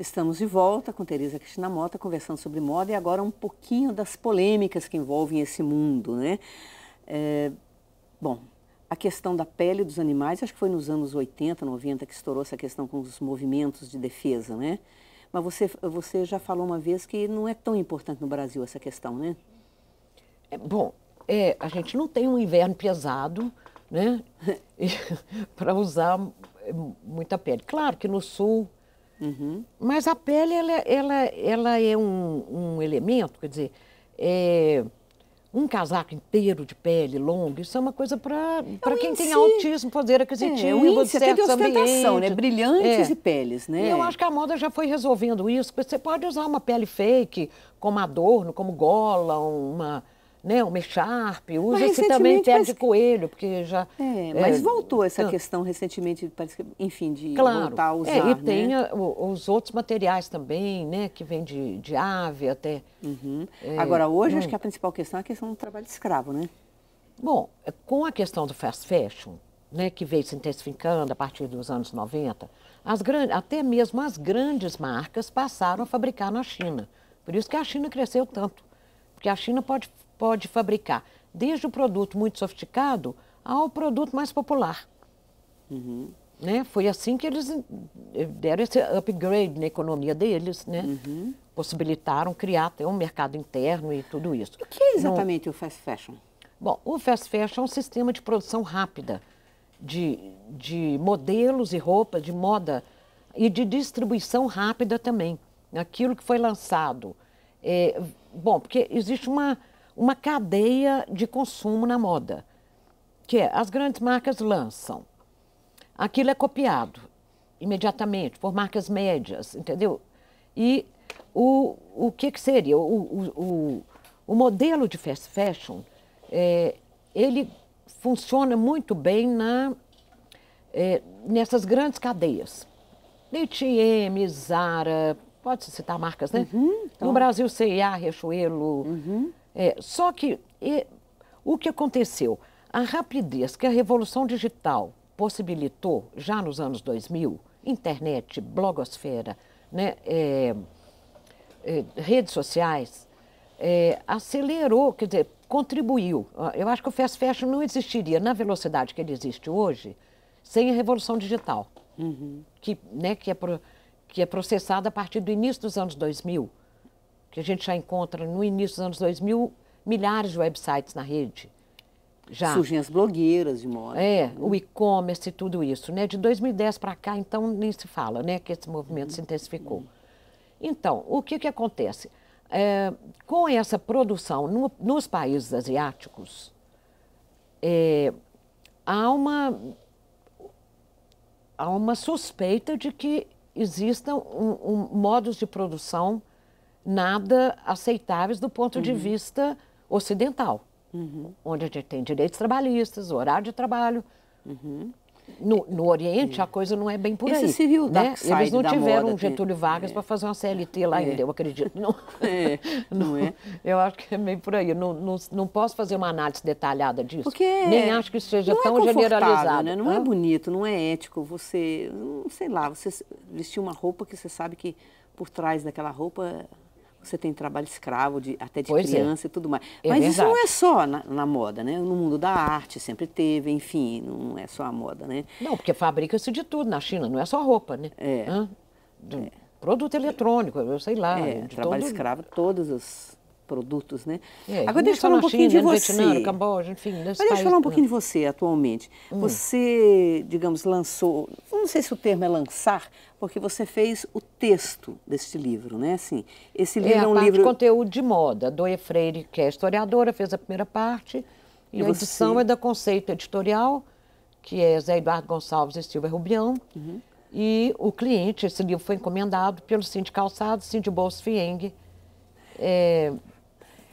Estamos de volta com Teresa Cristina Mota conversando sobre moda e agora um pouquinho das polêmicas que envolvem esse mundo, né? É, bom, a questão da pele dos animais, acho que foi nos anos 80, 90 que estourou essa questão com os movimentos de defesa, né? Mas você, você já falou uma vez que não é tão importante no Brasil essa questão, né? É, bom, é, a gente não tem um inverno pesado, né? Para usar é, muita pele. Claro que no sul Uhum. Mas a pele, ela, ela, ela é um, um elemento, quer dizer, é, um casaco inteiro de pele longa, isso é uma coisa para é quem índice. tem autismo, poder aquisitivo, é, um índice, até de ostentação, né? Brilhantes é. e peles, né? E eu acho que a moda já foi resolvendo isso, porque você pode usar uma pele fake como adorno, como gola, uma né, o Mecharp, usa-se também pé de coelho, porque já... É, é mas é, voltou essa ah. questão recentemente, parece que, enfim, de claro, voltar a usar, é, E né? tem a, os outros materiais também, né, que vem de, de ave até... Uhum. É, Agora, hoje, hum. acho que a principal questão é a questão do trabalho de escravo, né? Bom, é, com a questão do fast fashion, né, que veio se intensificando a partir dos anos 90, as grandes, até mesmo as grandes marcas passaram a fabricar na China. Por isso que a China cresceu tanto, porque a China pode pode fabricar, desde o produto muito sofisticado ao produto mais popular. Uhum. Né? Foi assim que eles eh, deram esse upgrade na economia deles, né? Uhum. possibilitaram criar até um mercado interno e tudo isso. O que é exatamente o fast fashion? Bom, o fast fashion é um sistema de produção rápida de, de modelos e roupas, de moda e de distribuição rápida também. Aquilo que foi lançado. É, bom, porque existe uma uma cadeia de consumo na moda, que é as grandes marcas lançam, aquilo é copiado imediatamente por marcas médias, entendeu? E o, o que, que seria? O, o, o, modelo de fast fashion, é, ele funciona muito bem na, é, nessas grandes cadeias. H&M, Zara, pode citar marcas, né? Uhum, então. No tá. Brasil, C&A, Riachuelo, uhum. É, só que e, o que aconteceu? A rapidez que a revolução digital possibilitou já nos anos 2000, internet, blogosfera, né, é, é, redes sociais, é, acelerou, quer dizer, contribuiu. Ah, eu acho que o fast fashion não existiria na velocidade que ele existe hoje sem a revolução digital, uhum. que, né, que, é pro, que é processada a partir do início dos anos 2000 que a gente já encontra no início dos anos 2000 milhares de websites na rede. Já. Surgem as blogueiras de moda. É, né? o e-commerce e tudo isso. Né? De 2010 para cá, então, nem se fala né? que esse movimento uhum. se intensificou. Então, o que, que acontece? É, com essa produção no, nos países asiáticos, é, há, uma, há uma suspeita de que existam um, um, modos de produção nada aceitáveis do ponto uhum. de vista ocidental, uhum. onde a gente tem direitos trabalhistas, horário de trabalho. Uhum. No, no, Oriente, a coisa não é bem por Esse aí. Esse civil tá né? Eles não tiveram moda, um Getúlio Vargas é. para fazer uma CLT lá é. ainda, eu acredito. Não, é. não é? Eu acho que é meio por aí. Não, não, não posso fazer uma análise detalhada disso. Porque é, Nem acho que isso seja tão generalizado. Né? Não é, né? é bonito, não é ético. Você, hum, sei lá, você vestir uma roupa que você sabe que por trás daquela roupa você tem trabalho escravo, de, até de pois é. criança é. e tudo mais. É Mas verdade. isso não é só na, na, moda, né? No mundo da arte sempre teve, enfim, não é só a moda, né? Não, porque fabrica-se de tudo na China, não é só roupa, né? É. é. produto eletrônico, eu sei lá. É, trabalho todo... escravo, todas as produtos, né? É, Agora é deixa eu falar um pouquinho China, de você. Camboja, enfim, Mas deixa eu falar um pouquinho de você atualmente. Hum. Você, digamos, lançou, não sei se o termo é lançar, porque você fez o texto deste livro, né? Assim, esse é livro é, é um parte livro conteúdo de moda. Doia Freire, que é historiadora, fez a primeira parte e, e a você... edição é da Conceito Editorial, que é Zé Eduardo Gonçalves e Silva Rubião. Uhum. E o cliente, esse livro foi encomendado pelo Sindicato Calçado, Sindicato Bolsa Fieng, é,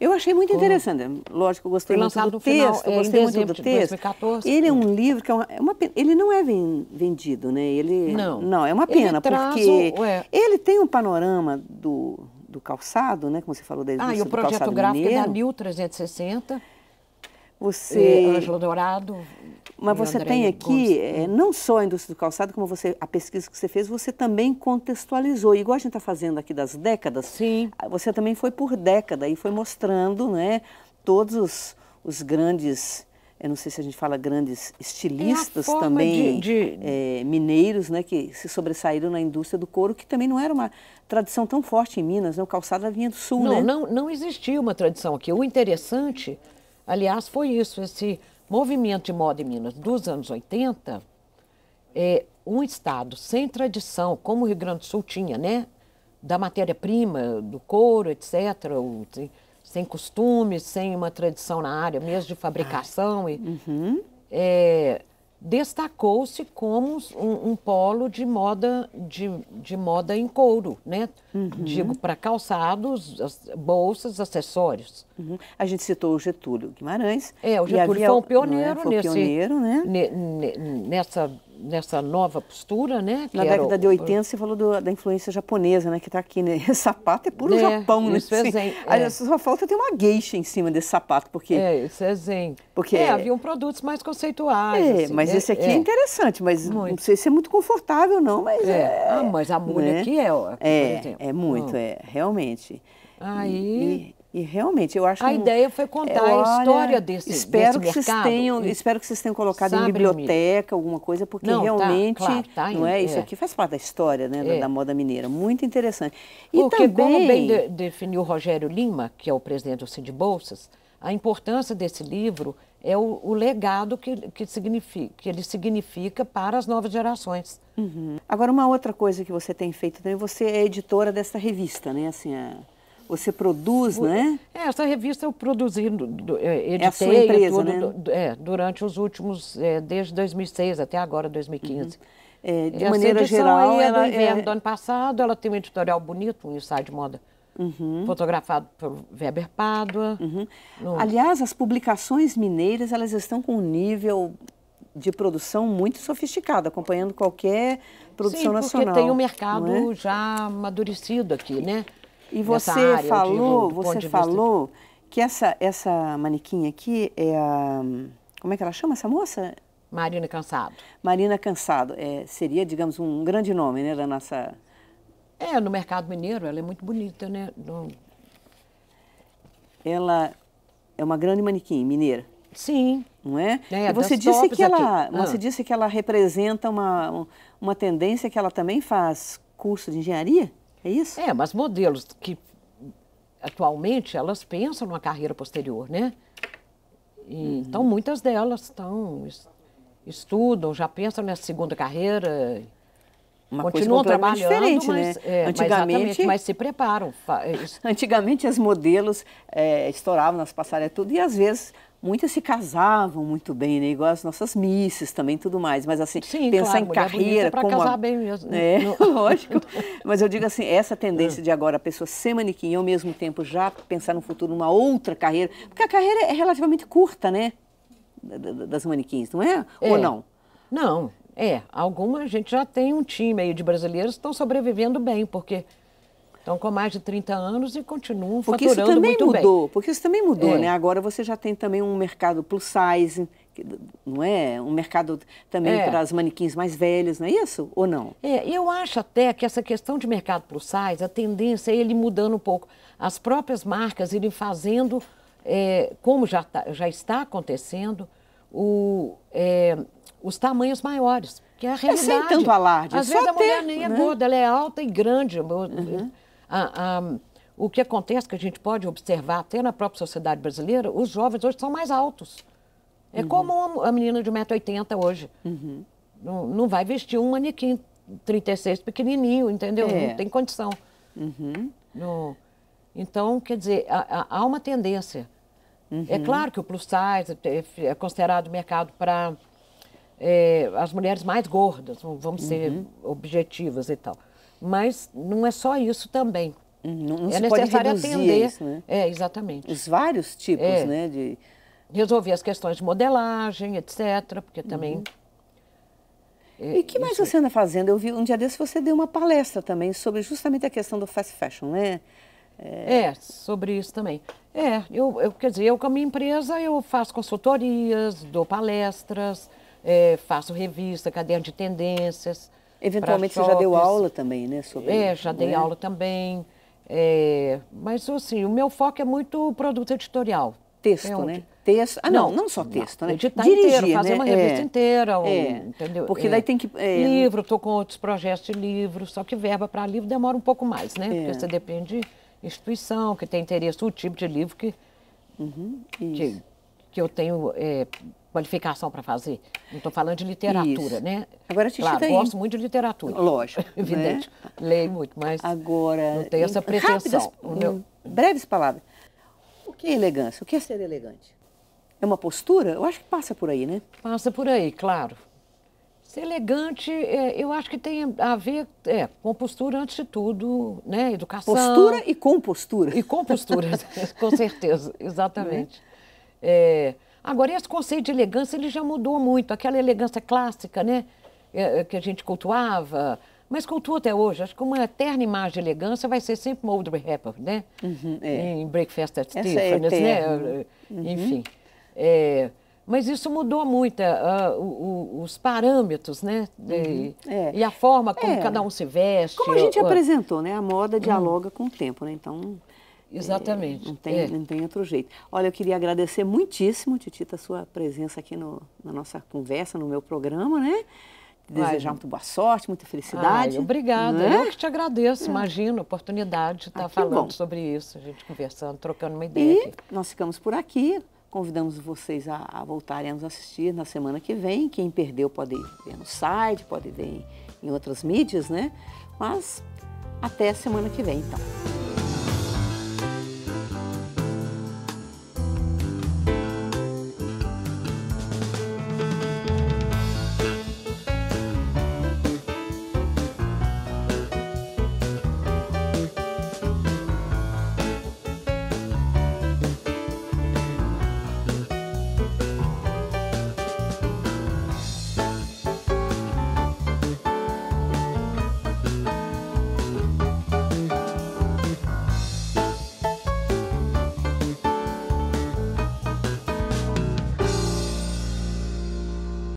eu achei muito interessante. Lógico, eu gostei muito do texto, Eu é, gostei muito do texto. 2014, ele é um livro que é uma, é uma pena. Ele não é vendido, né? Ele não, não é uma pena ele porque o, é. ele tem um panorama do, do calçado, né? Como você falou da Ah, e o projeto gráfico mineiro. é da 1360. Você. Ângelo é, Dourado. Mas você André tem aqui, é, não só a indústria do calçado, como você, a pesquisa que você fez, você também contextualizou. Igual a gente está fazendo aqui das décadas, Sim. Ah, você também foi por década e foi mostrando né, todos os, os grandes eu não sei se a gente fala grandes estilistas é também, de, de... É, mineiros, né, que se sobressaíram na indústria do couro, que também não era uma tradição tão forte em Minas, né? O calçado vinha do sul, não, né? Não, não existia uma tradição aqui. O interessante Aliás, foi isso, esse movimento de moda em Minas dos anos 80, é, um estado sem tradição, como o Rio Grande do Sul tinha, né? Da matéria-prima, do couro, etc., sem, costumes, sem uma tradição na área mesmo de fabricação. E, ah, uhum. é, destacou-se como um, um, polo de moda de, de moda em couro, né? Uhum. Digo para calçados, bolsas, acessórios. Uhum. A gente citou o Getúlio Guimarães. É, o Getúlio havia, foi um né, pioneiro, é, foi nesse, pioneiro né? nessa nessa nova postura, né? Na década o... de 80 você falou do, da influência japonesa, né? Que está aqui, né? Esse sapato é puro é, Japão, né? Isso é assim, zen. É. Só falta ter uma geisha em cima desse sapato, porque... É, isso é zen. Porque... É, haviam produtos mais conceituais. É, assim, mas é, esse aqui é, é. interessante, mas muito. não sei se é muito confortável não, mas é... é ah, mas a mulher né? aqui é, ó, É, é muito, hum. é, realmente. Aí... E, e realmente, eu acho A ideia foi contar olha, a história desse, espero desse que Vocês tenham, e, espero que vocês tenham colocado sabe, em biblioteca, alguma coisa, porque não, realmente. Tá, claro, tá, não é, é, Isso aqui faz parte da história né, é. da, da, moda mineira. Muito interessante. E porque, também, como bem de, definiu Rogério Lima, que é o presidente do Cid Bolsas, a importância desse livro é o, o legado que, que, significa, que ele significa para as novas gerações. Uhum. Agora, uma outra coisa que você tem feito também, você é editora dessa revista, né? Assim, a é você produz, o, né? Essa revista eu produzi, editei é, é a sua empresa, tudo, né? Do, é, durante os últimos, é, desde 2006 até agora, 2015. Uhum. É, de Essa maneira geral, é do é- inverno é... do ano passado, ela tem um editorial bonito, um ensaio de moda. Uhum. Fotografado por Weber Pádua. Uhum. No... Aliás, as publicações mineiras elas estão com um nível de produção muito sofisticado, acompanhando qualquer produção Sim, porque nacional. Porque tem um é? mercado é? já amadurecido aqui, né? E você falou, digo, você falou vista... que essa, essa manequim aqui é a. Como é que ela chama essa moça? Marina Cansado. Marina Cansado. É, seria, digamos, um grande nome, né, da nossa. É, no mercado mineiro ela é muito bonita, né? No... Ela é uma grande manequim mineira. Sim. Não é? é e você disse que ela, aqui. Ah. você ah. disse que ela representa uma, uma tendência que ela também faz curso de engenharia? É isso? É, mas modelos que atualmente elas pensam numa carreira posterior, né? E, uhum. Então muitas delas estão estudam, já pensam nessa segunda carreira. Uma continuam trabalhando, diferente, né? mas, né? É, antigamente, mas, mas se preparam. Antigamente, as modelos é, estouravam nas passarelas tudo e às vezes muitas se casavam muito bem, né? Igual as nossas misses também, tudo mais. Mas assim, Sim, pensar claro, em carreira para como casar a... bem mesmo. É, né? lógico. Mas eu digo assim, essa tendência é. de agora a pessoa ser manequim e ao mesmo tempo já pensar no futuro numa outra carreira, porque a carreira é relativamente curta, né? Das manequins, não é? é. Ou não? Não, é. Alguma gente já tem um time aí de brasileiros que estão sobrevivendo bem, porque Estão com mais de 30 anos e continuam porque faturando muito bem. Porque isso também mudou, bem. porque isso também mudou, é. né? Agora você já tem também um mercado plus size, não é? Um mercado também é. para as manequins mais velhas, não é isso? Ou não? É, eu acho até que essa questão de mercado plus size, a tendência é ele mudando um pouco. As próprias marcas irem fazendo, é, como já, tá, já está acontecendo, o, é, os tamanhos maiores. Que é a realidade. É sem tanto alarde. Às vezes ter, a mulher nem é né? é gorda, ela é alta e grande. Uhum o que acontece, que a gente pode observar até na própria sociedade brasileira, os jovens hoje são mais altos. É uhum. como a menina de 1,80m hoje. Uhum. Não, não vai vestir um manequim 36 pequenininho, entendeu? É. Não tem condição. Uhum. No, então, quer dizer, há, há uma tendência. É uhum. claro que o plus size é, é considerado mercado para é, as mulheres mais gordas, vamos ser uhum. objetivas e tal. Mas não é só isso também. Uhum, não, não é necessário atender. Isso, né? É, exatamente. Os vários tipos, é. né? De... Resolver as questões de modelagem, etc., porque uhum. também. Uhum. É, e que mais isso... você anda fazendo? Eu vi um dia desse você deu uma palestra também sobre justamente a questão do fast fashion, né? É, é sobre isso também. É, eu, eu, quer dizer, eu com a minha empresa eu faço consultorias, dou palestras, é, faço revista, caderno de tendências, Eventualmente você já deu aula também, né? Sobre, é, já dei né? aula também. É, mas assim, o meu foco é muito produto editorial. Texto, é onde... né? Texto. Ah, não, não, não só texto, não. né? Editar Dirigir, inteiro, fazer né? uma revista é. inteira, ou, é. entendeu? Porque é. daí tem que. É, livro, estou com outros projetos de livro, só que verba para livro demora um pouco mais, né? Porque você depende de instituição, que tem interesse, o tipo de livro que, uhum, que, que eu tenho qualificação para fazer. Não estou falando de literatura, Isso. né? Agora te gente claro, gosto muito de literatura. Lógico. Evidente. Né? Leio muito, mas Agora, não tenho essa pretensão. Rápidas, meu... breves palavras. O que é elegância? O que é ser elegante? É uma postura? Eu acho que passa por aí, né? Passa por aí, claro. Ser elegante, é, eu acho que tem a ver é, com postura antes de tudo, né? Educação. Postura e compostura. E compostura, com certeza, exatamente. Né? É? Agora, esse conceito de elegância ele já mudou muito. Aquela elegância clássica, né? É, é, que a gente cultuava, mas cultua até hoje. Acho que uma eterna imagem de elegância vai ser sempre uma Audrey Hepburn, né? Uhum, é. Em Breakfast at é Tiffany's, é né? Uhum. uhum. Enfim. É, mas isso mudou muito uh, o, o, os parâmetros, né? Uhum. E, é. e, a forma como cada um se veste. Como a gente ah, apresentou, né? A moda uhum. dialoga com o tempo, né? Então... Exatamente. É, não, tem, é. não tem outro jeito. Olha, eu queria agradecer muitíssimo, Titita, a sua presença aqui no, na nossa conversa, no meu programa, né? Desejar muito boa sorte, muita felicidade. Ai, obrigada. É? Eu que te agradeço, é. imagino, a oportunidade de ah, tá estar falando bom. sobre isso, a gente conversando, trocando uma ideia. E aqui. nós ficamos por aqui. Convidamos vocês a, a, voltarem a nos assistir na semana que vem. Quem perdeu pode ver no site, pode ver em, em outras mídias, né? Mas até a semana que vem, então.